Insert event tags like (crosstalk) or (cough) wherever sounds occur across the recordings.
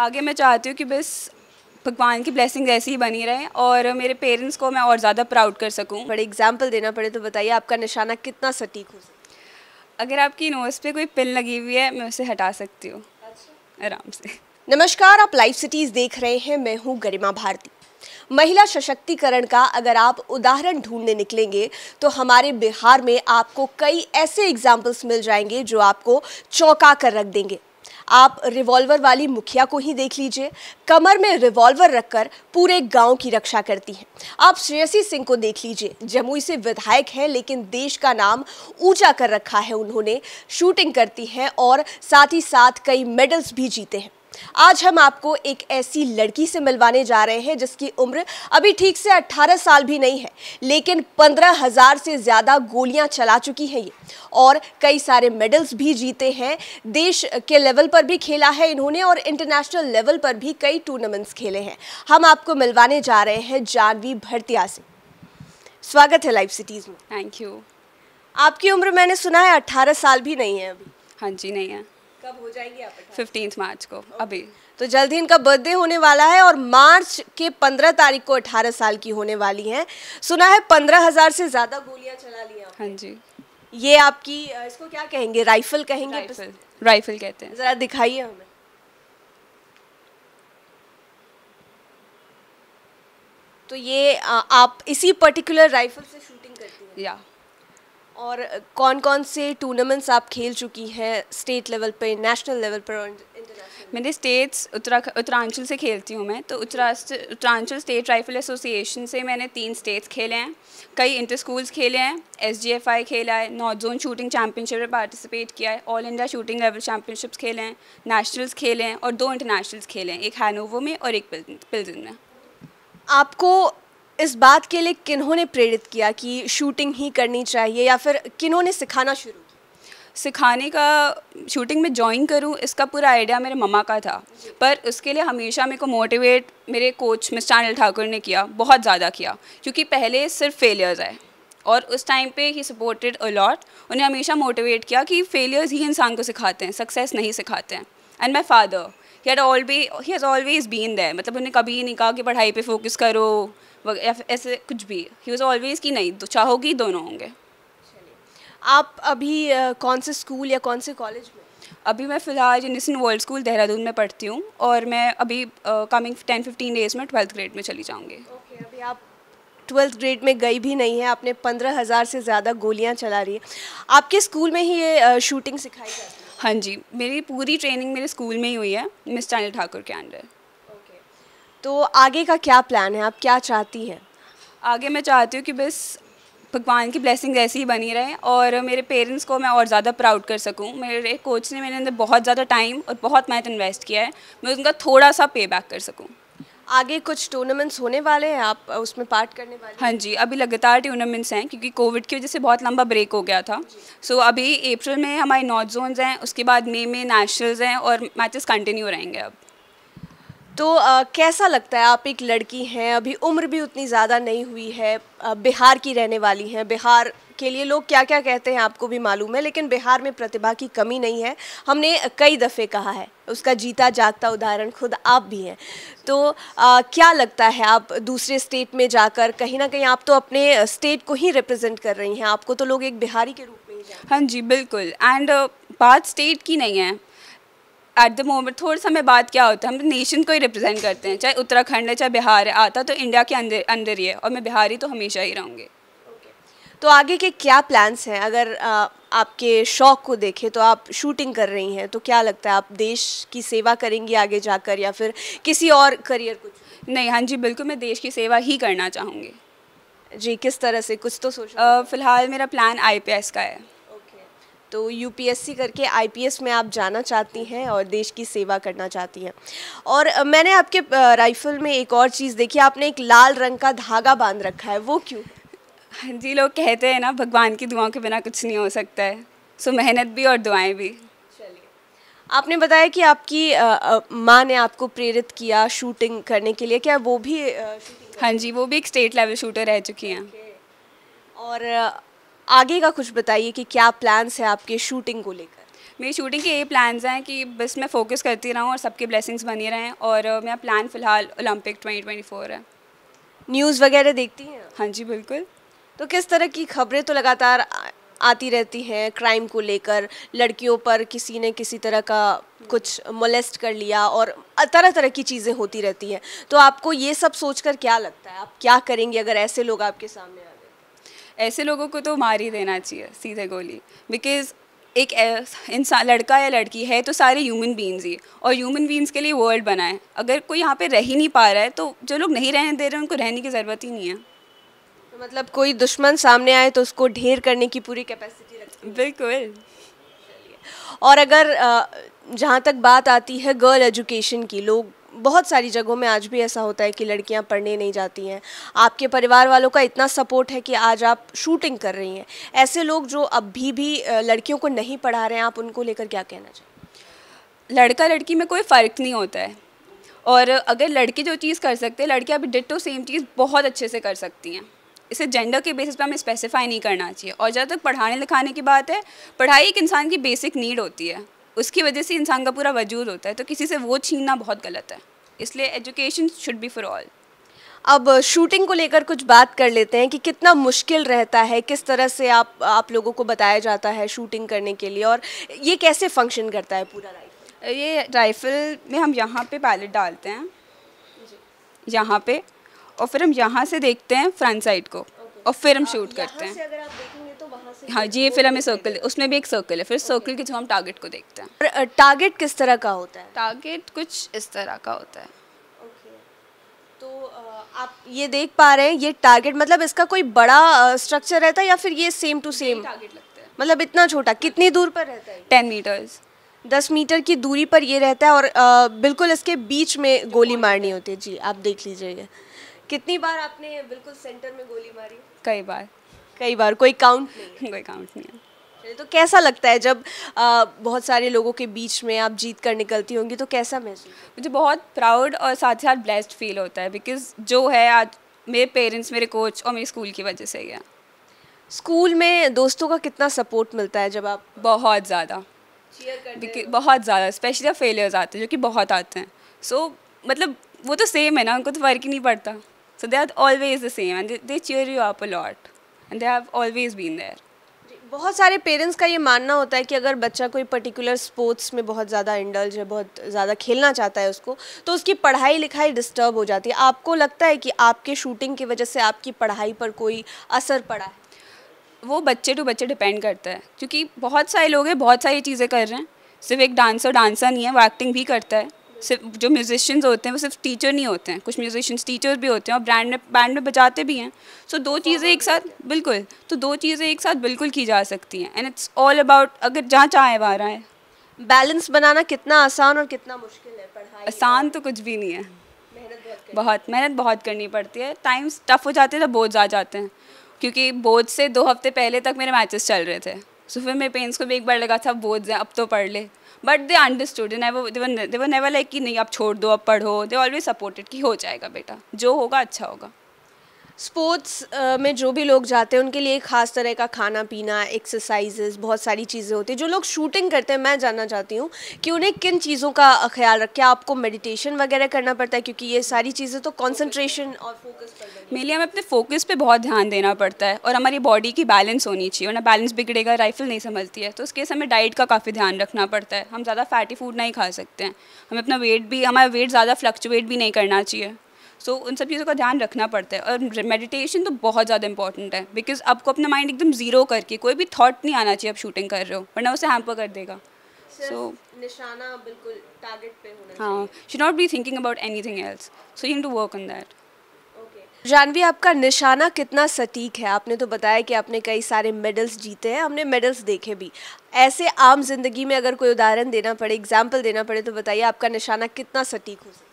आगे मैं चाहती हूँ कि बस भगवान की ब्लेसिंग ऐसी ही बनी रहे और मेरे पेरेंट्स को मैं और ज़्यादा प्राउड कर सकूँ बड़े एग्जाम्पल देना पड़े तो बताइए आपका निशाना कितना सटीक हो अगर आपकी नोज़ पे कोई पिन लगी हुई है मैं उसे हटा सकती हूँ आराम से नमस्कार आप लाइव सिटीज़ देख रहे हैं मैं हूँ गरिमा भारती महिला सशक्तिकरण का अगर आप उदाहरण ढूंढने निकलेंगे तो हमारे बिहार में आपको कई ऐसे एग्जाम्पल्स मिल जाएंगे जो आपको चौंका कर रख देंगे आप रिवॉल्वर वाली मुखिया को ही देख लीजिए कमर में रिवॉल्वर रखकर पूरे गांव की रक्षा करती हैं आप श्रेयसी सिंह को देख लीजिए जमुई से विधायक हैं लेकिन देश का नाम ऊंचा कर रखा है उन्होंने शूटिंग करती हैं और साथ ही साथ कई मेडल्स भी जीते हैं आज हम आपको एक ऐसी लड़की से मिलवाने जा रहे हैं जिसकी उम्र अभी ठीक से 18 साल भी नहीं है लेकिन पंद्रह हज़ार से ज़्यादा गोलियां चला चुकी है ये और कई सारे मेडल्स भी जीते हैं देश के लेवल पर भी खेला है इन्होंने और इंटरनेशनल लेवल पर भी कई टूर्नामेंट्स खेले हैं हम आपको मिलवाने जा रहे हैं जानवी भरतिया से स्वागत है लाइव सिटीज़ में थैंक यू आपकी उम्र मैंने सुना है अट्ठारह साल भी नहीं है अभी हाँ जी नहीं है कब हो जाएंगे आप फिफ्टींथ मार्च को okay. अभी तो जल्द ही इनका बर्थडे होने वाला है और मार्च के पंद्रह तारीख को अठारह साल की होने वाली हैं सुना है पंद्रह हजार से ज़्यादा गोलियां चला ली हाँ जी ये आपकी इसको क्या कहेंगे राइफल कहेंगे राइफल, राइफल कहते हैं ज़रा दिखाइए है हमें तो ये आ, आप इसी पर्टिकुलर राइफल से शूटिंग करती हैं या और कौन कौन से टूर्नामेंट्स आप खेल चुकी हैं स्टेट लेवल पे नेशनल लेवल पर और मैंने स्टेट्स उत्तराखंड उत्तरांचल से खेलती हूँ मैं तो उत्तरांचल स्टेट राइफल एसोसिएशन से मैंने तीन स्टेट्स खेले हैं कई इंटर स्कूल्स खेले हैं एस जी एफ आई खेला है नॉर्थ जोन शूटिंग चैम्पियनशिप में पार्टिसिपेट किया है all India shooting level championships खेले हैं नेशनल्स खेले हैं और दो इंटरनेशनल्स खेले हैं एक हैनोवो में और एक पिल्जन में आपको इस बात के लिए किन्हों ने प्रेरित किया कि शूटिंग ही करनी चाहिए या फिर किन्हों ने सिखाना शुरू सिखाने का शूटिंग में ज्वाइन करूं इसका पूरा आइडिया मेरे मम्मा का था पर उसके लिए हमेशा मेरे को मोटिवेट मेरे कोच मिस्टर अनिल ठाकुर ने किया बहुत ज़्यादा किया क्योंकि पहले सिर्फ फेलियर्स आए और उस टाइम पे ही सपोर्टेड अलॉट उन्हें हमेशा मोटिवेट किया कि फेलियर्स ही इंसान को सिखाते हैं सक्सेस नहीं सिखाते हैं and my father had he has always been there मतलब उन्हें कभी नहीं कहा कि पढ़ाई पे फोकस करो ऐसे कुछ भी ही वॉज ऑलवेज कि नहीं चाहोगी दोनों होंगे आप अभी uh, कौन से स्कूल या कौन से कॉलेज में अभी मैं फ़िलहाल जिनसन वर्ल्ड स्कूल देहरादून में पढ़ती हूँ और मैं अभी कमिंग टेन फिफ्टीन डेज़ में ट्वेल्थ ग्रेड में चली जाऊँगी ओके okay, अभी आप ट्वेल्थ ग्रेड में गई भी नहीं है आपने पंद्रह हज़ार से ज़्यादा गोलियाँ चला रही है आपके स्कूल में ही ये शूटिंग सिखाई जाती है हाँ जी मेरी पूरी ट्रेनिंग मेरे स्कूल में ही हुई है मिस चैनल ठाकुर के अंडर ओके तो आगे का क्या प्लान है आप क्या चाहती हैं आगे मैं चाहती हूँ कि बस भगवान की ब्लेसिंग ऐसी ही बनी रहे और मेरे पेरेंट्स को मैं और ज़्यादा प्राउड कर सकूँ मेरे कोच ने मेरे अंदर बहुत ज़्यादा टाइम और बहुत मेहनत इन्वेस्ट किया है मैं उनका थोड़ा सा पे बैक कर सकूँ आगे कुछ टूर्नामेंट्स होने वाले हैं आप उसमें पार्ट करने वाले हाँ जी अभी लगातार टूर्नामेंट्स हैं क्योंकि कोविड की वजह से बहुत लंबा ब्रेक हो गया था सो so, अभी अप्रैल में हमारे नॉर्थ जोन्स हैं उसके बाद मई में नेशनल्स हैं और मैचेस कंटिन्यू रहेंगे अब तो आ, कैसा लगता है आप एक लड़की हैं अभी उम्र भी उतनी ज़्यादा नहीं हुई है बिहार की रहने वाली हैं बिहार के लिए लोग क्या क्या कहते हैं आपको भी मालूम है लेकिन बिहार में प्रतिभा की कमी नहीं है हमने कई दफ़े कहा है उसका जीता जागता उदाहरण खुद आप भी हैं तो आ, क्या लगता है आप दूसरे स्टेट में जाकर कहीं ना कहीं आप तो अपने स्टेट को ही रिप्रेजेंट कर रही हैं आपको तो लोग एक बिहारी के रूप में ही हाँ जी बिल्कुल एंड बात स्टेट की नहीं है एट द मोमेंट थोड़ा सा मैं बात क्या होता है हम नेशन को ही रिप्रेजेंट करते हैं चाहे उत्तराखंड है चाहे बिहार है आता तो इंडिया के अंदर अंदर ही है और मैं बिहारी तो हमेशा ही रहूँगी तो आगे के क्या प्लान्स हैं अगर आपके शौक को देखें तो आप शूटिंग कर रही हैं तो क्या लगता है आप देश की सेवा करेंगी आगे जाकर या फिर किसी और करियर कुछ नहीं हाँ जी बिल्कुल मैं देश की सेवा ही करना चाहूँगी जी किस तरह से कुछ तो सोच फ़िलहाल मेरा प्लान आई का है तो यू करके आई में आप जाना चाहती हैं और देश की सेवा करना चाहती हैं और मैंने आपके राइफ़ल में एक और चीज़ देखी आपने एक लाल रंग का धागा बांध रखा है वो क्यों जी लोग कहते हैं ना भगवान की दुआओं के बिना कुछ नहीं हो सकता है सो मेहनत भी और दुआएं भी चलिए आपने बताया कि आपकी माँ ने आपको प्रेरित किया शूटिंग करने के लिए क्या वो भी हाँ जी वो भी एक स्टेट लेवल शूटर रह चुकी हैं और आगे का कुछ बताइए कि क्या प्लान्स हैं आपके शूटिंग को लेकर मेरी शूटिंग के ये प्लान्स हैं कि बस मैं फोकस करती रहूँ और सबके ब्लेसिंग्स बनी रहें और मेरा प्लान फ़िलहाल ओलंपिक 2024 है न्यूज़ वगैरह देखती हैं हाँ जी बिल्कुल तो किस तरह की खबरें तो लगातार आती रहती हैं क्राइम को लेकर लड़कियों पर किसी ने किसी तरह का कुछ मोलेस्ट कर लिया और तरह तरह की चीज़ें होती रहती हैं तो आपको ये सब सोचकर क्या लगता है आप क्या करेंगे अगर ऐसे लोग आपके सामने आ गए ऐसे लोगों को तो मार ही देना चाहिए सीधे गोली बिकॉज एक इंसान लड़का या लड़की है तो सारे ह्यूमन बींग्स ही और ह्यूमन बींग्स के लिए वर्ल्ड बना है अगर कोई यहाँ पे रह ही नहीं पा रहा है तो जो लोग नहीं रहने दे रहे हैं उनको रहने की ज़रूरत ही नहीं है मतलब कोई दुश्मन सामने आए तो उसको ढेर करने की पूरी कैपेसिटी रखती बिल्कुल और अगर जहाँ तक बात आती है गर्ल एजुकेशन की लोग बहुत सारी जगहों में आज भी ऐसा होता है कि लड़कियां पढ़ने नहीं जाती हैं आपके परिवार वालों का इतना सपोर्ट है कि आज आप शूटिंग कर रही हैं ऐसे लोग जो अभी भी लड़कियों को नहीं पढ़ा रहे हैं आप उनको लेकर क्या कहना चाहिए लड़का लड़की में कोई फ़र्क नहीं होता है और अगर लड़के जो चीज़ कर सकते हैं लड़कियाँ भी डिटो सेम चीज़ बहुत अच्छे से कर सकती हैं इसे जेंडर के बेसिस पे हमें स्पेसिफाई नहीं करना चाहिए और जहाँ तक पढ़ाने लिखाने की बात है पढ़ाई एक इंसान की बेसिक नीड होती है उसकी वजह से इंसान का पूरा वजूद होता है तो किसी से वो छीनना बहुत गलत है इसलिए education should be for all अब शूटिंग को लेकर कुछ बात कर लेते हैं कि कितना मुश्किल रहता है किस तरह से आप आप लोगों को बताया जाता है शूटिंग करने के लिए और ये कैसे फंक्शन करता है पूरा राइफल ये राइफल में हम यहाँ पे पैलेट डालते हैं यहाँ पे और फिर हम यहाँ से देखते हैं फ्रंट साइड को और फिर हम शूट हाँ, करते हैं तो हाँ जी ये फिर हमें सर्कल उसमें भी एक सर्कल है फिर सर्कल के जो हम टारगेट को देखते हैं टारगेट किस तरह का होता है टारगेट कुछ इस तरह का होता है तो आप ये देख पा रहे हैं ये टारगेट मतलब इसका कोई बड़ा स्ट्रक्चर रहता है या फिर ये सेम टू सेम टारगेट लगता है मतलब इतना छोटा कितनी दूर पर रहता है टेन मीटर्स दस मीटर की दूरी पर ये रहता है और बिल्कुल इसके बीच में गोली मारनी होती है जी आप देख लीजिए कितनी बार आपने बिल्कुल सेंटर में गोली मारी कई बार कई बार कोई काउंट नहीं कोई काउंट नहीं है तो कैसा लगता है जब आ, बहुत सारे लोगों के बीच में आप जीत कर निकलती होंगी तो कैसा महसूस मुझे बहुत प्राउड और साथ ही साथ ब्लेस्ड फील होता है बिकॉज जो है आज मेरे पेरेंट्स मेरे कोच और मेरे स्कूल की वजह से गया स्कूल में दोस्तों का कितना सपोर्ट मिलता है जब आप बहुत ज़्यादा बहुत ज़्यादा स्पेशली फेलियर्स आते हैं जो कि बहुत आते हैं सो so, मतलब वो तो सेम है ना उनको तो फ़र्क ही नहीं पड़ता So they are always the same and they, they cheer you up a lot and they have always been there. बहुत सारे पेरेंट्स का ये मानना होता है कि अगर बच्चा कोई पर्टिकुलर स्पोर्ट्स में बहुत ज़्यादा इंडल्ज है बहुत ज़्यादा खेलना चाहता है उसको तो उसकी पढ़ाई लिखाई डिस्टर्ब हो जाती है आपको लगता है कि आपके शूटिंग की वजह से आपकी पढ़ाई पर कोई असर पड़ा है वो बच्चे टू बच्चे डिपेंड करता है क्योंकि बहुत सारे लोग हैं बहुत सारी चीज़ें कर रहे हैं सिर्फ एक डांसर डांसर नहीं है वो एक्टिंग भी करता है सिर्फ जो म्यूजिशियंस होते हैं वो सिर्फ टीचर नहीं होते हैं कुछ म्यूजिशियंस टीचर भी होते हैं और ब्रांड में बैंड में बजाते भी हैं सो so, दो चीज़ें एक साथ बिल्कुल तो दो चीज़ें एक साथ बिल्कुल की जा सकती हैं एंड इट्स ऑल अबाउट अगर जहाँ चाहे वहाँ रहा है बैलेंस बनाना कितना आसान और कितना मुश्किल है पढ़ाई आसान तो कुछ भी नहीं है बहुत मेहनत बहुत करनी पड़ती है टाइम्स टफ हो जाते हैं तो बोझ आ जाते हैं क्योंकि बोर्ड से दो हफ्ते पहले तक मेरे मैचेस चल रहे थे सो फिर मेरे पेरेंट्स को भी एक बार लगा था बोझ हैं अब तो पढ़ ले बट दे अंडरस्टूड वो वर नेवर लाइक कि नहीं आप छोड़ दो अब पढ़ो दे ऑलवेज सपोर्टेड कि हो जाएगा बेटा जो होगा अच्छा होगा स्पोर्ट्स में जो भी लोग जाते हैं उनके लिए खास तरह का खाना पीना एक्सरसाइजेस बहुत सारी चीज़ें होती हैं जो लोग शूटिंग करते हैं मैं जानना चाहती हूँ कि उन्हें किन चीज़ों का ख्याल रखें आपको मेडिटेशन वगैरह करना पड़ता है क्योंकि ये सारी चीज़ें तो कंसंट्रेशन और फोकस पर लिए हमें अपने फोकस पर बहुत ध्यान देना पड़ता है और हमारी बॉडी की बैलेंस होनी चाहिए वरना बैलेंस बिगड़ेगा राइफल नहीं संभलती है तो उसके हमें डाइट का काफ़ी ध्यान रखना पड़ता है हम ज़्यादा फैटी फूड नहीं खा सकते हैं हमें अपना वेट भी हमारा वेट ज़्यादा फ्लक्चुएट भी नहीं करना चाहिए सो उन सब चीज़ों का ध्यान रखना पड़ता है और मेडिटेशन तो बहुत ज़्यादा इंपॉर्टेंट है बिकॉज आपको अपना माइंड एकदम ज़ीरो करके कोई भी थाट नहीं आना चाहिए आप शूटिंग कर रहे हो वरना उसे हैम्पर कर देगा सो निशाना बिल्कुल टारगेट पे होना हाँ should not be thinking about anything else so you to work on that Jahnavi आपका निशाना कितना सटीक है आपने तो बताया कि आपने कई सारे मेडल्स जीते हैं हमने मेडल्स देखे भी ऐसे आम जिंदगी में अगर कोई उदाहरण देना पड़े एग्जाम्पल देना पड़े तो बताइए आपका निशाना कितना सटीक हो सकता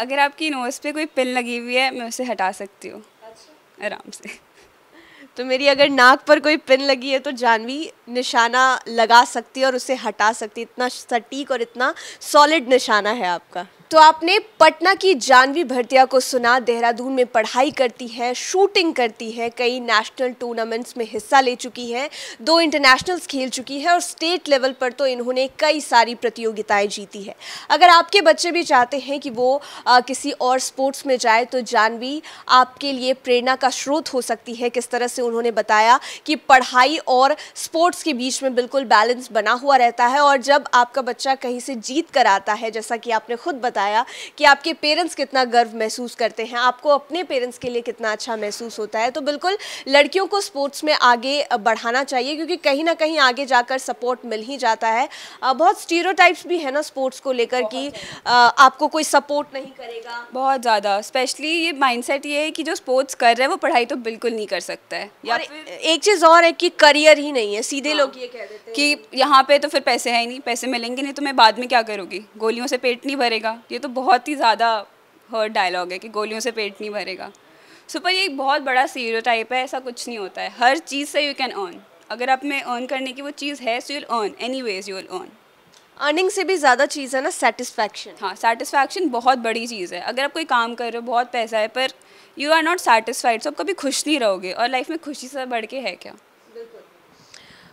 अगर आपकी नोज़ पे कोई पिन लगी हुई है मैं उसे हटा सकती हूँ अच्छा। आराम से (laughs) तो मेरी अगर नाक पर कोई पिन लगी है तो जानवी निशाना लगा सकती है और उसे हटा सकती है इतना सटीक और इतना सॉलिड निशाना है आपका तो आपने पटना की जानवी भरतिया को सुना देहरादून में पढ़ाई करती है शूटिंग करती है कई नेशनल टूर्नामेंट्स में हिस्सा ले चुकी है दो इंटरनेशनल्स खेल चुकी है और स्टेट लेवल पर तो इन्होंने कई सारी प्रतियोगिताएं जीती है अगर आपके बच्चे भी चाहते हैं कि वो आ, किसी और स्पोर्ट्स में जाए तो जानवी आपके लिए प्रेरणा का स्रोत हो सकती है किस तरह से उन्होंने बताया कि पढ़ाई और स्पोर्ट्स के बीच में बिल्कुल बैलेंस बना हुआ रहता है और जब आपका बच्चा कहीं से जीत कर आता है जैसा कि आपने खुद बताया बताया कि आपके पेरेंट्स कितना गर्व महसूस करते हैं आपको अपने पेरेंट्स के लिए कितना अच्छा महसूस होता है तो बिल्कुल लड़कियों को स्पोर्ट्स में आगे बढ़ाना चाहिए क्योंकि कहीं ना कहीं आगे जाकर सपोर्ट मिल ही जाता है बहुत स्टीरो भी है ना स्पोर्ट्स को लेकर कि आपको कोई सपोर्ट नहीं करेगा बहुत ज़्यादा स्पेशली ये माइंड ये है कि जो स्पोर्ट्स कर रहे हैं वो पढ़ाई तो बिल्कुल नहीं कर सकता है या एक चीज़ और है कि करियर ही नहीं है सीधे हाँ, लोग ये कह देते हैं कि यहाँ पे तो फिर पैसे है ही नहीं पैसे मिलेंगे नहीं तो मैं बाद में क्या करूँगी गोलियों से पेट नहीं भरेगा ये तो बहुत ही ज़्यादा हर्ड डायलॉग है कि गोलियों से पेट नहीं भरेगा सो पर ये एक बहुत बड़ा टाइप है ऐसा कुछ नहीं होता है हर चीज़ से यू कैन अर्न अगर आप में अर्न करने की वो चीज़ है so you'll earn any ways you'll earn earning से भी ज़्यादा चीज़ है ना सेटिस्फैक्शन हाँ सेटिस्फैक्शन बहुत बड़ी चीज़ है अगर आप कोई काम कर रहे हो बहुत पैसा है पर you are not satisfied so आप कभी खुश नहीं रहोगे और लाइफ में खुशी से बढ़ के है क्या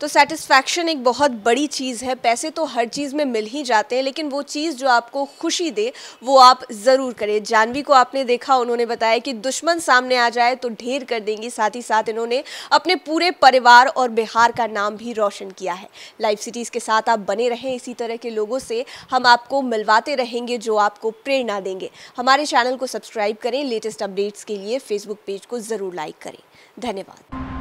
तो सेटिस्फैक्शन एक बहुत बड़ी चीज़ है पैसे तो हर चीज़ में मिल ही जाते हैं लेकिन वो चीज़ जो आपको खुशी दे वो आप ज़रूर करें जानवी को आपने देखा उन्होंने बताया कि दुश्मन सामने आ जाए तो ढेर कर देंगी साथ ही साथ इन्होंने अपने पूरे परिवार और बिहार का नाम भी रोशन किया है लाइव सिटीज़ के साथ आप बने रहें इसी तरह के लोगों से हम आपको मिलवाते रहेंगे जो आपको प्रेरणा देंगे हमारे चैनल को सब्सक्राइब करें लेटेस्ट अपडेट्स के लिए फेसबुक पेज को ज़रूर लाइक करें धन्यवाद